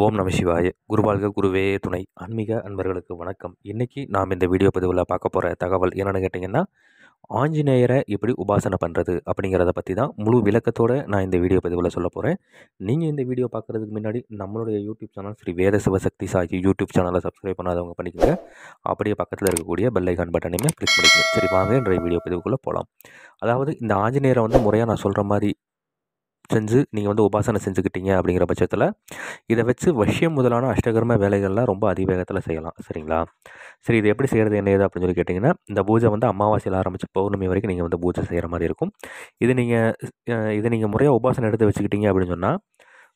ஓம் நம சிவாய குருபால்க குருவே துணை ஆன்மீக அன்பர்களுக்கு வணக்கம் இன்றைக்கி நாம் இந்த வீடியோ பதிவில் பார்க்க போகிற தகவல் என்னென்னு கேட்டிங்கன்னா ஆஞ்சநேயரை எப்படி உபாசனை பண்ணுறது அப்படிங்கிறத பற்றி தான் முழு விளக்கத்தோடு நான் இந்த வீடியோ பதிவில் சொல்ல போகிறேன் நீங்கள் இந்த வீடியோ பார்க்குறதுக்கு முன்னாடி நம்மளுடைய YouTube channel Shri Veda Sivasakthi Saki YouTube சேனலை சப்ஸ்கிரைப் பண்ணாதவங்க பண்ணிக்கோங்க அப்படியே பக்கத்தில் இருக்கக்கூடிய பெல்லைகான் பட்டனையுமே கிளிக் பண்ணிக்கோங்க சரி வாங்க இன்றைய வீடியோ பதிவுக்குள்ளே போகலாம் அதாவது இந்த ஆஞ்சநேயரை வந்து முறையாக நான் சொல்கிற மாதிரி செஞ்சு நீங்கள் வந்து உபாசனை செஞ்சுக்கிட்டீங்க அப்படிங்கிற பட்சத்தில் இதை வச்சு வஷ்யம் முதலான அஷ்டகர்ம வேலைகள்லாம் ரொம்ப அதிவேகத்தில் செய்யலாம் சரிங்களா சரி இது எப்படி செய்கிறது என்ன ஏது அப்படின்னு சொல்லி கேட்டிங்கன்னா இந்த பூஜை வந்து அமாவாசையில் ஆரம்பித்து பௌர்ணமி வரைக்கும் நீங்கள் வந்து பூஜை செய்கிற மாதிரி இருக்கும் இது நீங்கள் இதை நீங்கள் முறையாக உபாசனை எடுத்து வச்சுக்கிட்டீங்க அப்படின்னு சொன்னால்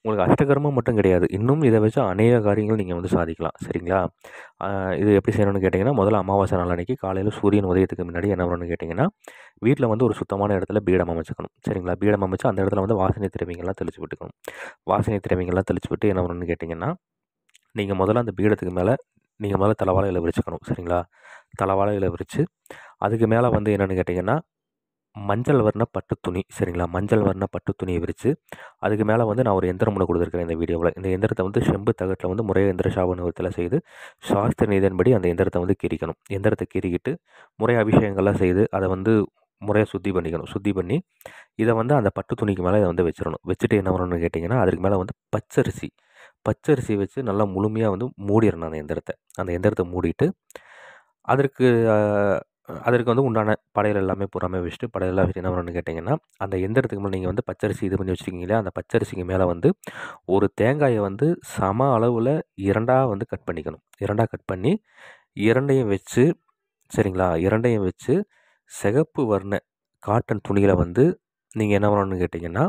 உங்களுக்கு அஷ்டகர்மம் மட்டும் கிடையாது இன்னும் இதை வச்சு அநேக காரியங்கள் நீங்கள் வந்து சாதிக்கலாம் சரிங்களா இது எப்படி செய்யணும்னு கேட்டிங்கன்னா முதல்ல அமாவாசை நாள் அன்றைக்கி காலையில் சூரியன் உதயத்துக்கு முன்னாடி என்ன பண்ணணும்னு கேட்டிங்கன்னா வீட்டில் வந்து ஒரு சுத்தமான இடத்துல பீடம் அமைச்சுக்கணும் சரிங்களா பீடம் அமைச்சு அந்த இடத்துல வந்து வாசனை திரவியங்கள்லாம் தெளிச்சு விட்டுக்கணும் வாசனை திரவியங்கள்லாம் தெளிச்சு விட்டு என்ன பண்ணணும்னு கேட்டிங்கன்னா நீங்கள் முதல்ல அந்த பீடத்துக்கு மேலே நீங்கள் முதல்ல தலைவாழையில் விரிச்சுக்கணும் சரிங்களா தலைவாழையில் விரித்து அதுக்கு மேலே வந்து என்னென்னு கேட்டிங்கன்னா மஞ்சள் வர்ண பட்டு துணி சரிங்களா மஞ்சள் வர்ண பட்டு துணியை விரித்து அதுக்கு மேலே வந்து நான் ஒரு எந்திரம் ஒன்று கொடுத்துருக்கேன் இந்த வீடியோவில் இந்த எந்திரத்தை வந்து செம்பு தகட்டில் வந்து முறையாக எந்திர சாபனத்தில் செய்து சாஸ்திர நீதன்படி அந்த எந்திரத்தை வந்து கிரிக்கணும் எந்திரத்தை கிரிக்கிட்டு முறை அபிஷேகங்கள்லாம் செய்து அதை வந்து முறையாக சுத்தி பண்ணிக்கணும் சுத்தி பண்ணி இதை வந்து அந்த பட்டு துணிக்கு மேலே இதை வந்து வச்சிடணும் வச்சுட்டு என்ன பண்ணணும்னு கேட்டிங்கன்னா அதுக்கு மேலே வந்து பச்சரிசி பச்சரிசி வச்சு நல்லா முழுமையாக வந்து மூடிடணும் அந்த எந்திரத்தை அந்த எந்திரத்தை மூடிட்டு அதற்கு அதற்கு வந்து உண்டான படையல் எல்லாமே பூராமே வச்சுட்டு படையல் எல்லாம் என்ன பண்ணணும்னு கேட்டிங்கன்னா அந்த எந்திரத்துக்கு மேலே நீங்கள் வந்து பச்சரிசி இது பண்ணி வச்சுருக்கீங்களே அந்த பச்சரிசிக்கு மேலே வந்து ஒரு தேங்காயை வந்து சம அளவில் இரண்டாக வந்து கட் பண்ணிக்கணும் இரண்டாக கட் பண்ணி இரண்டையும் வச்சு சரிங்களா இரண்டையும் வச்சு சிகப்பு வர்ண காட்டன் துணியில் வந்து நீங்கள் என்ன பண்ணணும்னு கேட்டிங்கன்னா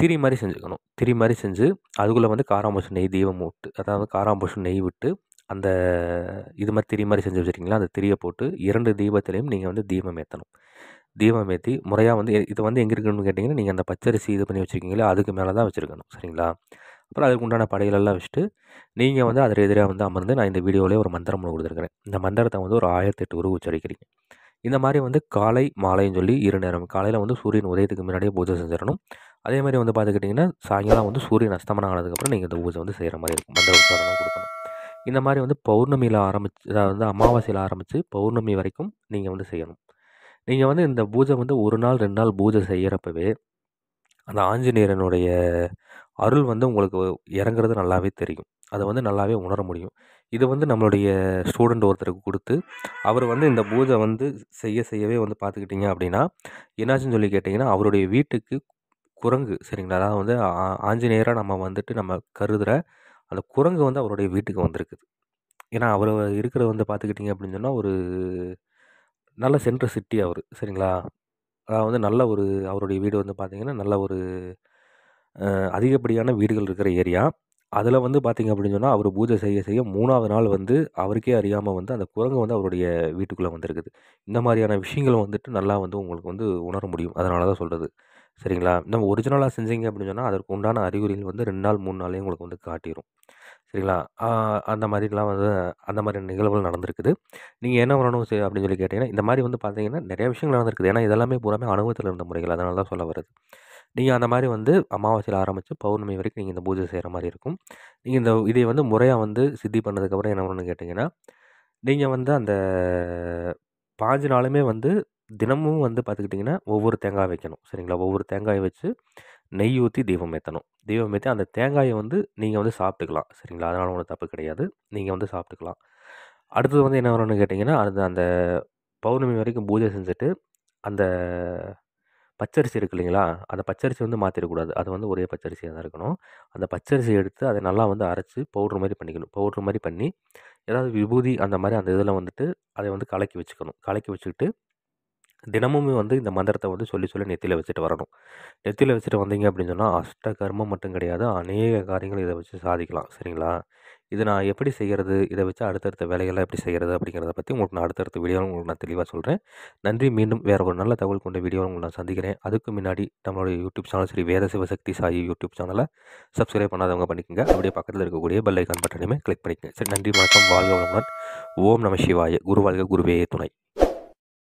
திரி மாதிரி செஞ்சுக்கணும் திரி மாதிரி செஞ்சு அதுக்குள்ளே வந்து காராம்பூசு நெய் தீபம் விட்டு அதாவது காராம்பூசு நெய் விட்டு அந்த இது மாதிரி திரி மாதிரி செஞ்சு வச்சுருக்கீங்களா அந்த திரியை போட்டு இரண்டு தீபத்திலையும் நீங்கள் வந்து தீபம் ஏற்றணும் தீபம் ஏற்றி முறையாக வந்து இது வந்து எங்கே இருக்குன்னு கேட்டிங்கன்னா நீங்கள் அந்த பச்சரிசி இது பண்ணி வச்சுருக்கீங்களா அதுக்கு மேலே தான் வச்சுருக்கணும் சரிங்களா அப்புறம் அதுக்கு உண்டான படைகளெல்லாம் வச்சுட்டு நீங்கள் வந்து அதில் எதிராக வந்து அமர்ந்து நான் இந்த வீடியோவிலே ஒரு மந்திரம் ஒன்று கொடுத்துருக்குறேன் இந்த மந்திரத்தை வந்து ஒரு ஆயிரத்தி எட்டு உருவு உச்சரிக்கிறீங்க இந்த மாதிரி வந்து காலை மாலைன்னு சொல்லி இரு நேரம் காலையில் வந்து சூரியன் உதயத்துக்கு முன்னாடியே பூஜை செஞ்சிடணும் அதே மாதிரி வந்து பார்த்துக்கிட்டிங்கன்னா சாயங்காலம் வந்து சூரியன் அஸ்தமனம் ஆனதுக்கப்புறம் நீங்கள் இந்த பூஜை வந்து செய்கிற மாதிரி இருக்கும் மந்திர உச்சாரணம் கொடுக்கணும் இந்த மாதிரி வந்து பௌர்ணமியில் ஆரம்பிச்சு அதாவது வந்து அமாவாசையில் ஆரம்பித்து பௌர்ணமி வரைக்கும் நீங்கள் வந்து செய்யணும் நீங்கள் வந்து இந்த பூஜை வந்து ஒரு நாள் ரெண்டு நாள் பூஜை செய்கிறப்பவே அந்த ஆஞ்சநேயரனுடைய அருள் வந்து உங்களுக்கு இறங்குறது நல்லாவே தெரியும் அதை வந்து நல்லாவே உணர முடியும் இது வந்து நம்மளுடைய ஸ்டூடெண்ட் ஒருத்தருக்கு கொடுத்து அவர் வந்து இந்த பூஜை வந்து செய்ய செய்யவே வந்து பார்த்துக்கிட்டிங்க அப்படின்னா என்னாச்சுன்னு சொல்லி கேட்டிங்கன்னா அவருடைய வீட்டுக்கு குரங்கு சரிங்களா அதாவது வந்து ஆஞ்சநேயராக நம்ம வந்துட்டு நம்ம கருதுகிற அந்த குரங்கு வந்து அவருடைய வீட்டுக்கு வந்திருக்குது ஏன்னா அவர் இருக்கிற வந்து பார்த்துக்கிட்டிங்க அப்படின்னு சொன்னால் ஒரு நல்ல சென்ட்ரு சிட்டி அவர் சரிங்களா அதாவது வந்து நல்ல ஒரு அவருடைய வீடு வந்து பார்த்திங்கன்னா நல்ல ஒரு அதிகப்படியான வீடுகள் இருக்கிற ஏரியா அதில் வந்து பார்த்திங்க அப்படின்னு சொன்னால் அவர் பூஜை செய்ய செய்ய மூணாவது நாள் வந்து அவருக்கே அறியாமல் வந்து அந்த குரங்கு வந்து அவருடைய வீட்டுக்குள்ளே வந்திருக்குது இந்த மாதிரியான விஷயங்கள் வந்துட்டு நல்லா வந்து உங்களுக்கு வந்து உணர முடியும் அதனால தான் சொல்கிறது சரிங்களா நம்ம ஒரிஜினலாக செஞ்சீங்க அப்படின்னு சொன்னால் அதற்கு உண்டான அறிகுறிகள் வந்து ரெண்டு நாள் மூணு நாளே உங்களுக்கு வந்து காட்டிடும் சரிங்களா அந்த மாதிரிலாம் வந்து அந்த மாதிரி நிகழ்வுகள் நடந்திருக்குது நீங்கள் என்ன வரணும் சரி அப்படின்னு சொல்லி கேட்டிங்கன்னா இந்த மாதிரி வந்து பார்த்தீங்கன்னா நிறைய விஷயங்கள் நடந்திருக்குது ஏன்னா இதெல்லாமே பூராமே அனுபவத்தில் இருந்த முறைகள் அதனால தான் சொல்ல வருது நீங்கள் அந்த மாதிரி வந்து அமாவாசையில் ஆரம்பித்து பௌர்ணமி வரைக்கும் நீங்கள் இந்த பூஜை செய்கிற மாதிரி இருக்கும் நீங்கள் இந்த இதை வந்து முறையாக வந்து சித்தி பண்ணதுக்கப்புறம் என்ன பண்ணணும் கேட்டிங்கன்னா நீங்கள் வந்து அந்த பாஞ்சு நாளுமே வந்து தினமும் வந்து பார்த்துக்கிட்டிங்கன்னா ஒவ்வொரு தேங்காய் வைக்கணும் சரிங்களா ஒவ்வொரு தேங்காய் வச்சு நெய் ஊற்றி தீபம் ஏற்றணும் தீபம் ஏற்றி அந்த தேங்காயை வந்து நீங்கள் வந்து சாப்பிட்டுக்கலாம் சரிங்களா அதனால் ஒன்றும் தப்பு கிடையாது நீங்கள் வந்து சாப்பிட்டுக்கலாம் அடுத்தது வந்து என்ன வரும்னு கேட்டிங்கன்னா அது அந்த பௌர்ணமி வரைக்கும் பூஜை செஞ்சுட்டு அந்த பச்சரிசி இருக்கு இல்லைங்களா அந்த பச்சரிசி வந்து மாற்றிடக்கூடாது அது வந்து ஒரே பச்சரிசியாக தான் இருக்கணும் அந்த பச்சரிசி எடுத்து அதை நல்லா வந்து அரைச்சி பவுட்ரு மாதிரி பண்ணிக்கணும் பவுட்ரு மாதிரி பண்ணி ஏதாவது விபூதி அந்த மாதிரி அந்த இதில் வந்துட்டு அதை வந்து கலக்கி வச்சுக்கணும் கலக்கி வச்சுக்கிட்டு தினமுமே வந்து இந்த மந்திரத்தை வந்து சொல்லி சொல்லி நெத்தியில் வச்சுட்டு வரணும் நெத்தியில் வச்சுட்டு வந்தீங்க அப்படின்னு சொன்னால் அஷ்ட கர்மம் மட்டும் கிடையாது அநேக காரியங்கள் இதை வச்சு சாதிக்கலாம் சரிங்களா இதை நான் எப்படி செய்கிறது இதை வச்சு அடுத்தடுத்த வேலைகள்லாம் எப்படி செய்கிறது அப்படிங்கிறத பற்றி உங்களுக்கு நான் அடுத்தடுத்த வீடியோவில் உங்களுக்கு நான் தெளிவாக சொல்கிறேன் நன்றி மீண்டும் வேறு ஒரு நல்ல தகவல் கொண்ட வீடியோவில் உங்களுக்கு நான் சந்திக்கிறேன் அதுக்கு முன்னாடி நம்மளுடைய யூடியூப் சேனல் சரி வேத சிவசக்தி சாயி யூடியூப் சேனலை சப்ஸ்கிரைப் பண்ணாதவங்க பண்ணிக்கோங்க அப்படியே பக்கத்தில் இருக்கக்கூடிய பெல்லைக்கான் பட்டனையுமே கிளிக் பண்ணிக்கங்க சரி நன்றி வணக்கம் வாழ்க வளமுடன் ஓம் நம சிவாய வாழ்க குருவே துணை